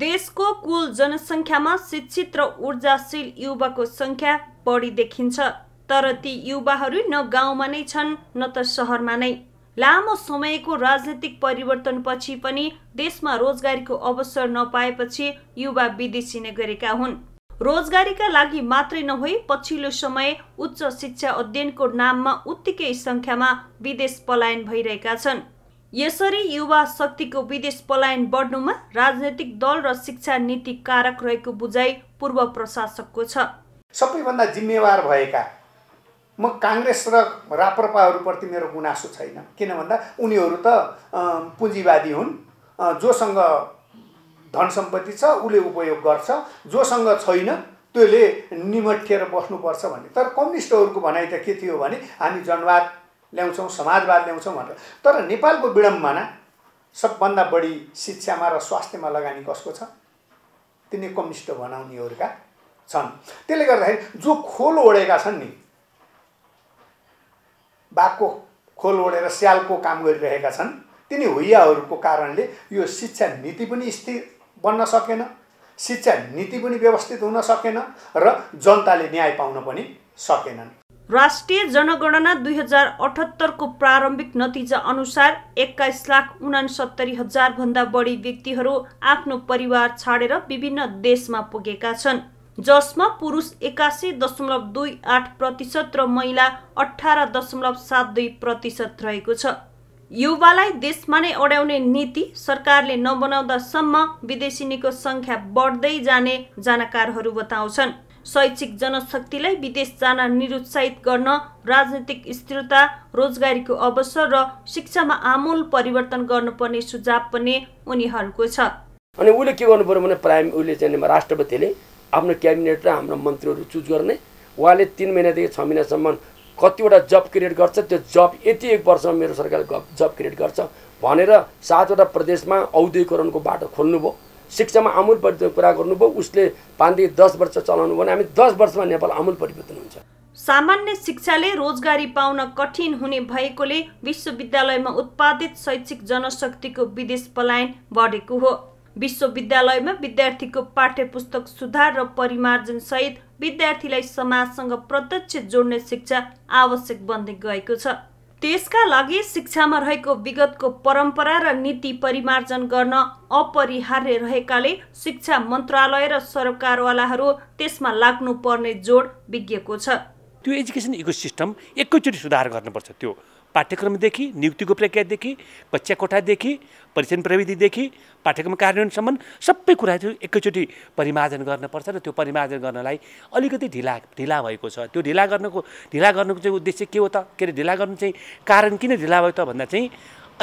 देशको कुल जनसङ्ख्यामा शिक्षित र ऊर्जाशील युवाको सङ्ख्या बढी देखिन्छ तर ती युवाहरू न गाउँमा नै छन् न त सहरमा नै लामो समयको राजनैतिक परिवर्तनपछि पनि देशमा रोजगारीको अवसर नपाएपछि युवा विदेशी नै गरेका हुन् रोजगारीका लागि मात्रै नभई पछिल्लो समय उच्च शिक्षा अध्ययनको नाममा उत्तिकै सङ्ख्यामा विदेश पलायन भइरहेका छन् यसरी युवा शक्तिको विदेश पलायन बढ्नुमा राजनैतिक दल र शिक्षा नीति कारक रहेको बुझाइ पूर्व प्रशासकको छ सबैभन्दा जिम्मेवार भएका म काङ्ग्रेस र राप्रपाहरूप्रति मेरो गुनासो छैन किन भन्दा उनीहरू त पुँजीवादी हुन् जोसँग धन सम्पत्ति छ उसले उपयोग गर्छ जोसँग छैन त्यसले निमठिएर बस्नुपर्छ भन्ने तर कम्युनिस्टहरूको भनाइ त के थियो भने हामी जनवाद ल्याउँछौँ समाजवाद ल्याउँछौँ भनेर तर नेपालको विडम्बना सबभन्दा बढी शिक्षामा र स्वास्थ्यमा लगानी कसको छ तिनी कम्युनिस्ट बनाउनेहरूका छन् त्यसले गर्दाखेरि जो खोल ओढेका छन् नि बाघको खोल ओढेर स्यालको काम गरिरहेका छन् तिनी हुइयाहरूको कारणले यो शिक्षा नीति पनि स्थिर बन्न सकेन शिक्षा नीति पनि व्यवस्थित हुन सकेन र जनताले न्याय पाउन पनि सकेनन् राष्ट्रिय जनगणना दुई हजार अठहत्तरको प्रारम्भिक नतिजा अनुसार एक्काइस लाख उनासत्तरी हजारभन्दा बढी व्यक्तिहरू आफ्नो परिवार छाडेर विभिन्न देशमा पुगेका छन् जसमा पुरुष एकासी दशमलव दुई आठ प्रतिशत र महिला अठार दशमलव सात दुई प्रतिशत रहेको छ युवालाई देशमा नै अड्याउने नीति सरकारले नबनाउँदासम्म विदेशिनीको सङ्ख्या बढ्दै जाने जानकारहरू बताउँछन् शैक्षिक जनशक्तिलाई विदेश जान निरुत्साहित गर्न राजनीतिक स्थिरता रोजगारीको अवसर र शिक्षामा आमूल परिवर्तन गर्नुपर्ने सुझाव पनि उनीहरूको छ अनि उसले के गर्नु पर्यो भने प्राइम उसले चाहिँ राष्ट्रपतिले आफ्नो क्याबिनेट र हाम्रो मन्त्रीहरू चुज गर्ने उहाँले तिन महिनादेखि छ महिनासम्म कतिवटा जब क्रिएट गर्छ त्यो जब यति एक वर्षमा मेरो सरकारले जब क्रिएट गर्छ भनेर सातवटा प्रदेशमा औद्योगिकरणको बाटो खोल्नुभयो शिक्षामा आमूल परिवर्तन कुरा गर्नुभयो उसले पाँचदेखि दस वर्ष चलाउनु भने हामी दस वर्षमा नेपाल आमूल परिवर्तन हुन्छ सामान्य शिक्षाले रोजगारी पाउन कठिन हुने भएकोले विश्वविद्यालयमा उत्पादित शैक्षिक जनशक्तिको विदेश पलायन बढेको हो विश्वविद्यालयमा विद्यार्थीको पाठ्य पुस्तक सुधार र परिमार्जन सहित विद्यार्थीलाई समाजसँग प्रत्यक्ष जोड्ने शिक्षा आवश्यक बन्दै गएको छ त्यसका लागि शिक्षामा रहेको विगतको परम्परा र नीति परिमार्जन गर्न अपरिहार्य रहेकाले शिक्षा मन्त्रालय र सरकारवालाहरू त्यसमा लाग्नुपर्ने जोड विज्ञको छ त्यो एजुकेसन इकोसिस्टम एकैचोटि सुधार गर्नुपर्छ त्यो पाठ्यक्रमदेखि नियुक्तिको प्रक्रियादेखि कक्षा कोठादेखि परीक्षण प्रविधिदेखि पाठ्यक्रम कार्यान्वयनसम्म सबै कुरा चाहिँ एकैचोटि परिमार्जन गर्नुपर्छ र त्यो परिमार्जन गर्नलाई अलिकति ढिला ढिला भएको छ त्यो ढिला गर्नुको ढिला गर्नुको चाहिँ उद्देश्य के हो त के अरे ढिला गर्नु चाहिँ कारण किन ढिला भयो त भन्दा चाहिँ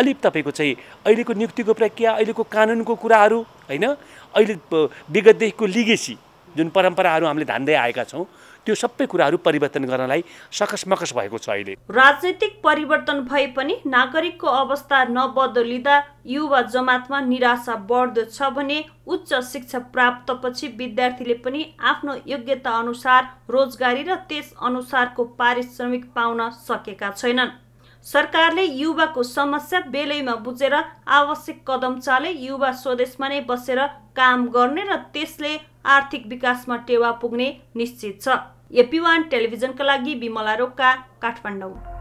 अलिक तपाईँको चाहिँ अहिलेको नियुक्तिको प्रक्रिया अहिलेको कानुनको कुराहरू होइन अहिले विगतदेखिको लिगेसी जुन परम्पराहरू हामीले धान्दै आएका छौँ त्यो सबै कुराहरू परिवर्तन गर्नलाई सकसमकस भएको छ अहिले राजनैतिक परिवर्तन भए पनि नागरिकको अवस्था नबदलिँदा युवा जमातमा निराशा बढ्दो छ भने उच्च शिक्षा प्राप्तपछि विद्यार्थीले पनि आफ्नो योग्यता अनुसार रोजगारी र त्यस अनुसारको पारिश्रमिक पाउन सकेका छैनन् सरकारले युवाको समस्या बेलैमा बुझेर आवश्यक कदम चाले युवा स्वदेशमा नै बसेर काम गर्ने र त्यसले आर्थिक विकासमा टेवा पुग्ने निश्चित छ एपिवान टेलिभिजनका लागि विमला रोका काठमाडौँ